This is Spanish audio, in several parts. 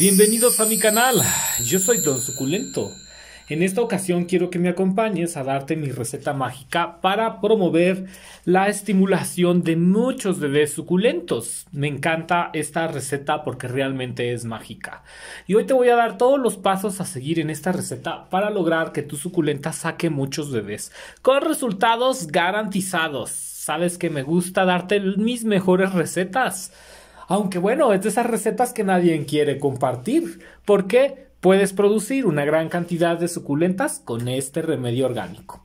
Bienvenidos a mi canal, yo soy Don Suculento. En esta ocasión quiero que me acompañes a darte mi receta mágica para promover la estimulación de muchos bebés suculentos. Me encanta esta receta porque realmente es mágica. Y hoy te voy a dar todos los pasos a seguir en esta receta para lograr que tu suculenta saque muchos bebés con resultados garantizados. Sabes que me gusta darte mis mejores recetas aunque bueno, es de esas recetas que nadie quiere compartir, porque puedes producir una gran cantidad de suculentas con este remedio orgánico.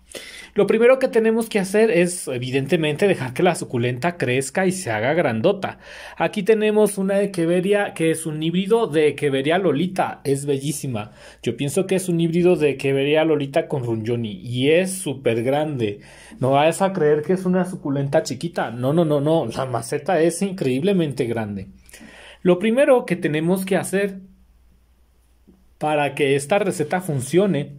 Lo primero que tenemos que hacer es, evidentemente, dejar que la suculenta crezca y se haga grandota. Aquí tenemos una Echeveria que es un híbrido de Echeveria Lolita. Es bellísima. Yo pienso que es un híbrido de Echeveria Lolita con Runjoni y es súper grande. No vas a creer que es una suculenta chiquita. No, no, no, no. La maceta es increíblemente grande. Lo primero que tenemos que hacer para que esta receta funcione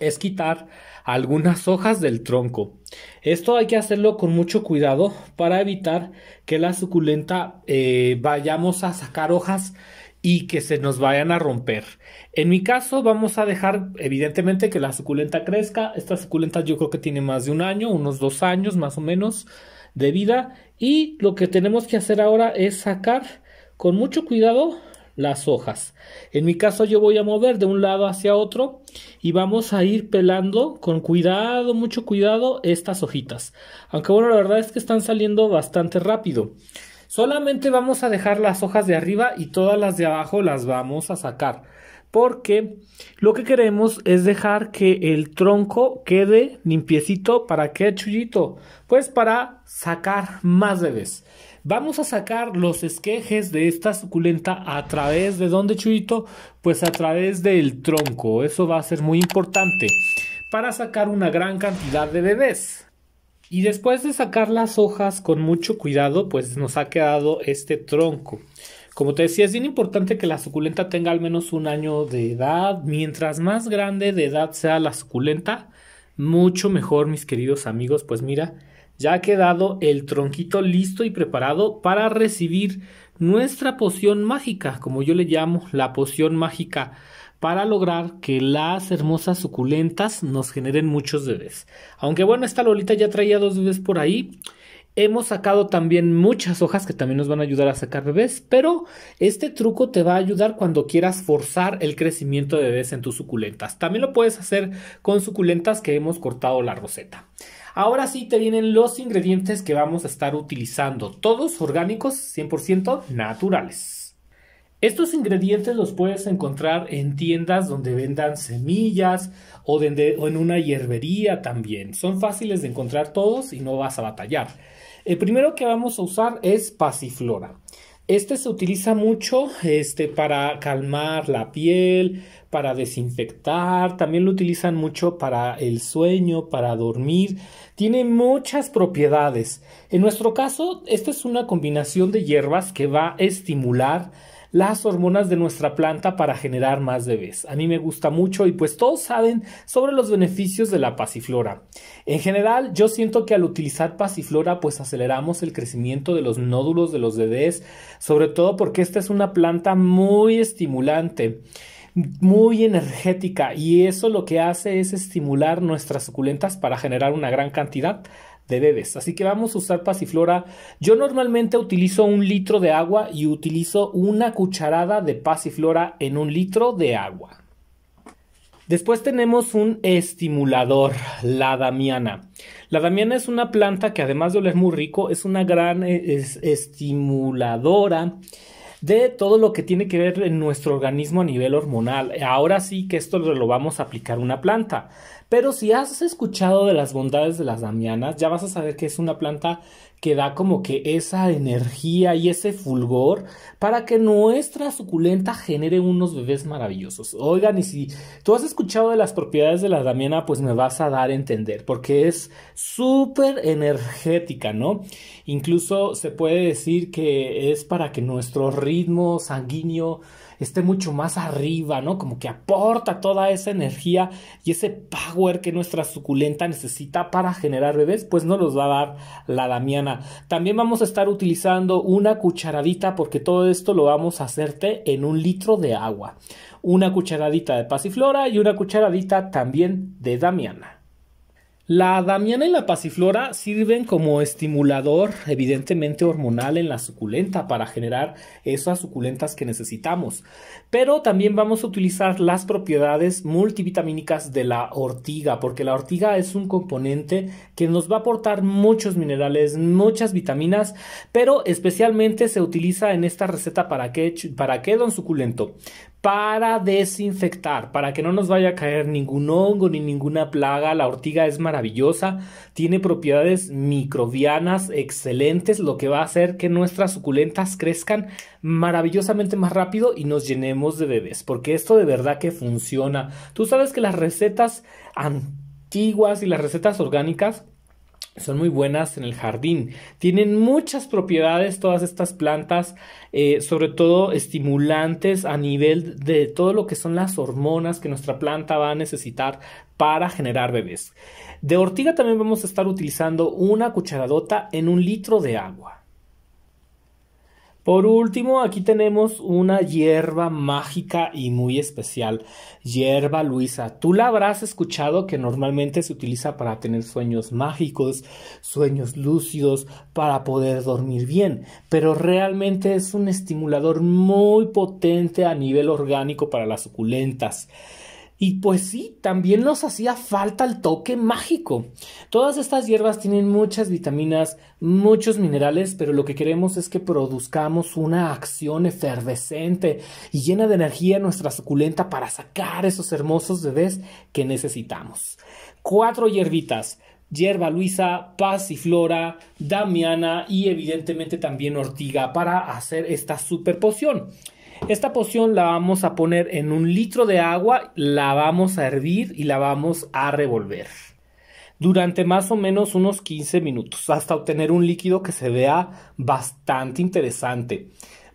es quitar algunas hojas del tronco. Esto hay que hacerlo con mucho cuidado para evitar que la suculenta eh, vayamos a sacar hojas y que se nos vayan a romper. En mi caso vamos a dejar evidentemente que la suculenta crezca. Esta suculenta yo creo que tiene más de un año, unos dos años más o menos de vida. Y lo que tenemos que hacer ahora es sacar con mucho cuidado las hojas. En mi caso yo voy a mover de un lado hacia otro y vamos a ir pelando con cuidado, mucho cuidado estas hojitas. Aunque bueno, la verdad es que están saliendo bastante rápido. Solamente vamos a dejar las hojas de arriba y todas las de abajo las vamos a sacar. Porque lo que queremos es dejar que el tronco quede limpiecito. ¿Para que chulito, Pues para sacar más bebés. Vamos a sacar los esquejes de esta suculenta a través de dónde, chulito? pues a través del tronco. Eso va a ser muy importante para sacar una gran cantidad de bebés. Y después de sacar las hojas con mucho cuidado, pues nos ha quedado este tronco. Como te decía, es bien importante que la suculenta tenga al menos un año de edad. Mientras más grande de edad sea la suculenta, mucho mejor, mis queridos amigos. Pues mira, ya ha quedado el tronquito listo y preparado para recibir nuestra poción mágica, como yo le llamo, la poción mágica, para lograr que las hermosas suculentas nos generen muchos bebés. Aunque bueno, esta Lolita ya traía dos bebés por ahí. Hemos sacado también muchas hojas que también nos van a ayudar a sacar bebés, pero este truco te va a ayudar cuando quieras forzar el crecimiento de bebés en tus suculentas. También lo puedes hacer con suculentas que hemos cortado la roseta. Ahora sí te vienen los ingredientes que vamos a estar utilizando, todos orgánicos 100% naturales. Estos ingredientes los puedes encontrar en tiendas donde vendan semillas o, en una hierbería también. Son fáciles de encontrar todos y no vas a batallar. El primero que vamos a usar es pasiflora. Este se utiliza mucho este, para calmar la piel, para desinfectar, también lo utilizan mucho para el sueño, para dormir. Tiene muchas propiedades. En nuestro caso, esta es una combinación de hierbas que va a estimular las hormonas de nuestra planta para generar más bebés. A mí me gusta mucho y pues todos saben sobre los beneficios de la pasiflora. En general, yo siento que al utilizar pasiflora pues aceleramos el crecimiento de los nódulos de los bebés, sobre todo porque esta es una planta muy estimulante muy energética y eso lo que hace es estimular nuestras suculentas para generar una gran cantidad de Así que vamos a usar pasiflora. Yo normalmente utilizo un litro de agua y utilizo una cucharada de pasiflora en un litro de agua. Después tenemos un estimulador, la damiana. La damiana es una planta que además de oler muy rico, es una gran eh, estimuladora de todo lo que tiene que ver en nuestro organismo a nivel hormonal. Ahora sí que esto lo vamos a aplicar una planta. Pero si has escuchado de las bondades de las damianas, ya vas a saber que es una planta que da como que esa energía y ese fulgor para que nuestra suculenta genere unos bebés maravillosos. Oigan, y si tú has escuchado de las propiedades de la damiana, pues me vas a dar a entender, porque es súper energética, ¿no? Incluso se puede decir que es para que nuestro ritmo sanguíneo esté mucho más arriba, ¿no? Como que aporta toda esa energía y ese power que nuestra suculenta necesita para generar bebés, pues no los va a dar la damiana. También vamos a estar utilizando una cucharadita porque todo esto lo vamos a hacerte en un litro de agua. Una cucharadita de pasiflora y una cucharadita también de damiana. La damiana y la pasiflora sirven como estimulador evidentemente hormonal en la suculenta para generar esas suculentas que necesitamos. Pero también vamos a utilizar las propiedades multivitamínicas de la ortiga, porque la ortiga es un componente que nos va a aportar muchos minerales, muchas vitaminas, pero especialmente se utiliza en esta receta para qué, para don suculento para desinfectar, para que no nos vaya a caer ningún hongo ni ninguna plaga. La ortiga es maravillosa, tiene propiedades microbianas excelentes, lo que va a hacer que nuestras suculentas crezcan maravillosamente más rápido y nos llenemos de bebés, porque esto de verdad que funciona. Tú sabes que las recetas antiguas y las recetas orgánicas son muy buenas en el jardín. Tienen muchas propiedades todas estas plantas, eh, sobre todo estimulantes a nivel de todo lo que son las hormonas que nuestra planta va a necesitar para generar bebés. De ortiga también vamos a estar utilizando una cucharadota en un litro de agua. Por último, aquí tenemos una hierba mágica y muy especial, hierba Luisa. Tú la habrás escuchado que normalmente se utiliza para tener sueños mágicos, sueños lúcidos, para poder dormir bien, pero realmente es un estimulador muy potente a nivel orgánico para las suculentas. Y pues sí, también nos hacía falta el toque mágico. Todas estas hierbas tienen muchas vitaminas, muchos minerales, pero lo que queremos es que produzcamos una acción efervescente y llena de energía nuestra suculenta para sacar esos hermosos bebés que necesitamos. Cuatro hierbitas. Hierba Luisa, Flora, Damiana y evidentemente también Ortiga para hacer esta super poción. Esta poción la vamos a poner en un litro de agua, la vamos a hervir y la vamos a revolver durante más o menos unos 15 minutos hasta obtener un líquido que se vea bastante interesante.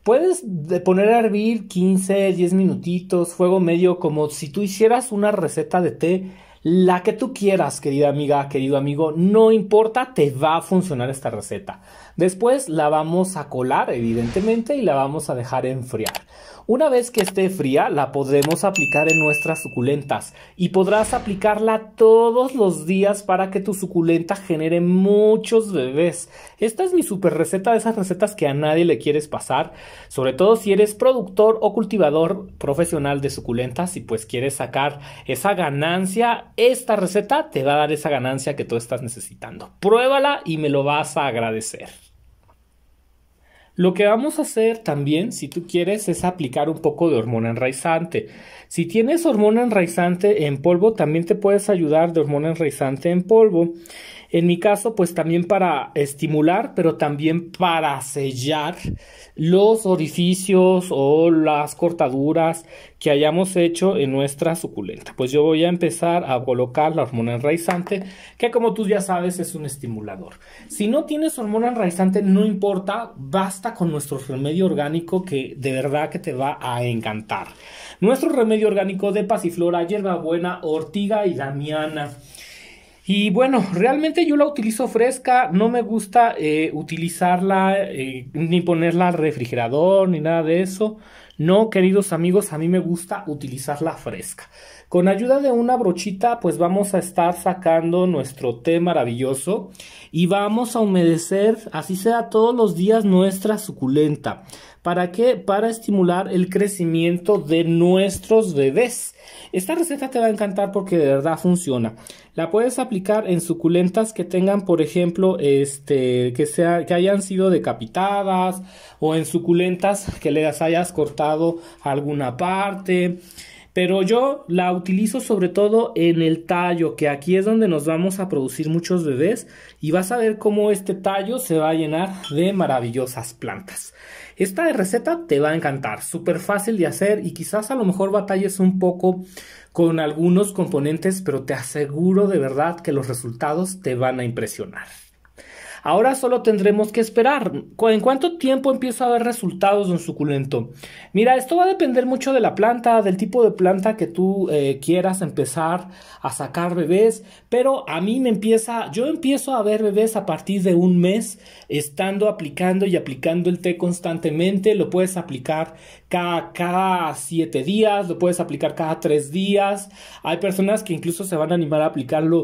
Puedes poner a hervir 15, 10 minutitos, fuego medio, como si tú hicieras una receta de té la que tú quieras, querida amiga, querido amigo, no importa, te va a funcionar esta receta. Después la vamos a colar, evidentemente, y la vamos a dejar enfriar. Una vez que esté fría, la podremos aplicar en nuestras suculentas y podrás aplicarla todos los días para que tu suculenta genere muchos bebés. Esta es mi super receta de esas recetas que a nadie le quieres pasar, sobre todo si eres productor o cultivador profesional de suculentas y pues quieres sacar esa ganancia. Esta receta te va a dar esa ganancia que tú estás necesitando. Pruébala y me lo vas a agradecer. Lo que vamos a hacer también, si tú quieres, es aplicar un poco de hormona enraizante. Si tienes hormona enraizante en polvo, también te puedes ayudar de hormona enraizante en polvo. En mi caso, pues también para estimular, pero también para sellar los orificios o las cortaduras que hayamos hecho en nuestra suculenta. Pues yo voy a empezar a colocar la hormona enraizante, que como tú ya sabes es un estimulador. Si no tienes hormona enraizante, no importa, basta con nuestro remedio orgánico que de verdad que te va a encantar. Nuestro remedio orgánico de pasiflora, hierbabuena, ortiga y damiana. Y bueno, realmente yo la utilizo fresca, no me gusta eh, utilizarla eh, ni ponerla al refrigerador ni nada de eso. No, queridos amigos, a mí me gusta utilizarla fresca. Con ayuda de una brochita pues vamos a estar sacando nuestro té maravilloso y vamos a humedecer, así sea todos los días, nuestra suculenta. ¿Para qué? Para estimular el crecimiento de nuestros bebés. Esta receta te va a encantar porque de verdad funciona. La puedes aplicar en suculentas que tengan, por ejemplo, este, que, sea, que hayan sido decapitadas o en suculentas que les hayas cortado alguna parte. Pero yo la utilizo sobre todo en el tallo, que aquí es donde nos vamos a producir muchos bebés y vas a ver cómo este tallo se va a llenar de maravillosas plantas. Esta receta te va a encantar, súper fácil de hacer y quizás a lo mejor batalles un poco con algunos componentes, pero te aseguro de verdad que los resultados te van a impresionar. Ahora solo tendremos que esperar. ¿En cuánto tiempo empiezo a ver resultados de un suculento? Mira, esto va a depender mucho de la planta, del tipo de planta que tú eh, quieras empezar a sacar bebés, pero a mí me empieza, yo empiezo a ver bebés a partir de un mes, estando aplicando y aplicando el té constantemente, lo puedes aplicar cada, cada siete días, lo puedes aplicar cada tres días, hay personas que incluso se van a animar a aplicarlo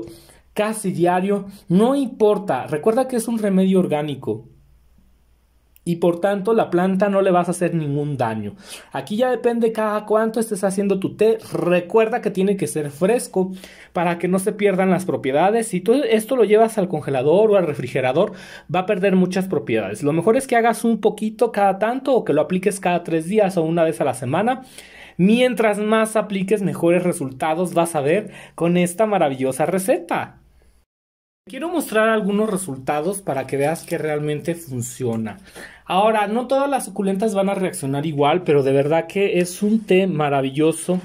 casi diario, no importa, recuerda que es un remedio orgánico y por tanto la planta no le vas a hacer ningún daño. Aquí ya depende cada cuánto estés haciendo tu té. Recuerda que tiene que ser fresco para que no se pierdan las propiedades. Si esto lo llevas al congelador o al refrigerador, va a perder muchas propiedades. Lo mejor es que hagas un poquito cada tanto o que lo apliques cada tres días o una vez a la semana. Mientras más apliques, mejores resultados vas a ver con esta maravillosa receta. Quiero mostrar algunos resultados para que veas que realmente funciona. Ahora, no todas las suculentas van a reaccionar igual, pero de verdad que es un té maravilloso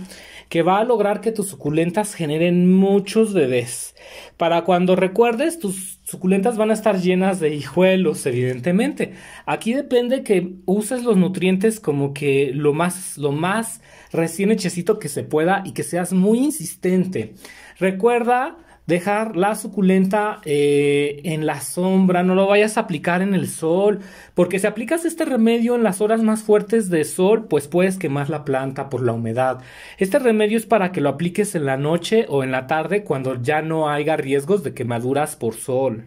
que va a lograr que tus suculentas generen muchos bebés. Para cuando recuerdes, tus suculentas van a estar llenas de hijuelos, evidentemente. Aquí depende que uses los nutrientes como que lo más, lo más recién hechecito que se pueda y que seas muy insistente. Recuerda Dejar la suculenta eh, en la sombra, no lo vayas a aplicar en el sol, porque si aplicas este remedio en las horas más fuertes de sol, pues puedes quemar la planta por la humedad. Este remedio es para que lo apliques en la noche o en la tarde cuando ya no haya riesgos de quemaduras por sol.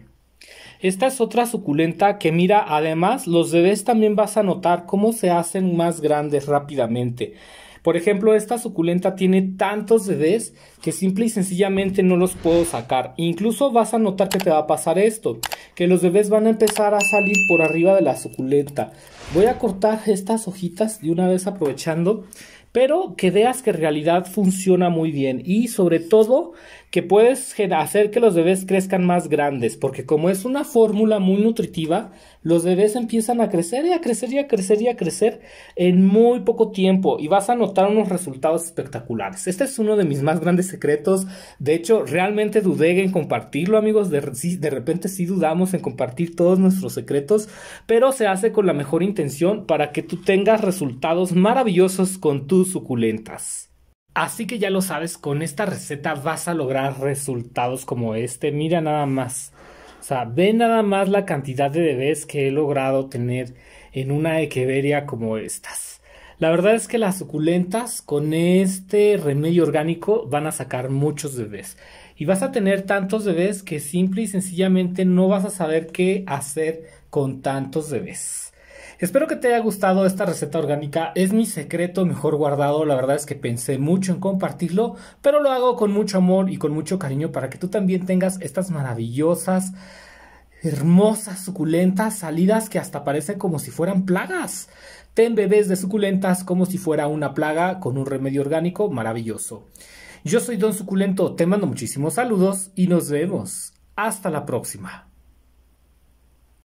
Esta es otra suculenta que mira, además los bebés también vas a notar cómo se hacen más grandes rápidamente. Por ejemplo, esta suculenta tiene tantos bebés que simple y sencillamente no los puedo sacar. Incluso vas a notar que te va a pasar esto, que los bebés van a empezar a salir por arriba de la suculenta. Voy a cortar estas hojitas de una vez aprovechando, pero que veas que en realidad funciona muy bien y sobre todo que puedes hacer que los bebés crezcan más grandes, porque como es una fórmula muy nutritiva, los bebés empiezan a crecer y a crecer y a crecer y a crecer en muy poco tiempo y vas a notar unos resultados espectaculares. Este es uno de mis más grandes secretos. De hecho, realmente dudé en compartirlo, amigos. De, repente sí dudamos en compartir todos nuestros secretos, pero se hace con la mejor intención para que tú tengas resultados maravillosos con tus suculentas. Así que ya lo sabes, con esta receta vas a lograr resultados como este. Mira nada más. O sea, ve nada más la cantidad de bebés que he logrado tener en una equeveria como estas. La verdad es que las suculentas con este remedio orgánico van a sacar muchos bebés. Y vas a tener tantos bebés que simple y sencillamente no vas a saber qué hacer con tantos bebés. Espero que te haya gustado esta receta orgánica. Es mi secreto mejor guardado. La verdad es que pensé mucho en compartirlo, pero lo hago con mucho amor y con mucho cariño para que tú también tengas estas maravillosas, hermosas, suculentas salidas que hasta parecen como si fueran plagas. Ten bebés de suculentas como si fuera una plaga con un remedio orgánico maravilloso. Yo soy Don Suculento, te mando muchísimos saludos y nos vemos. Hasta la próxima.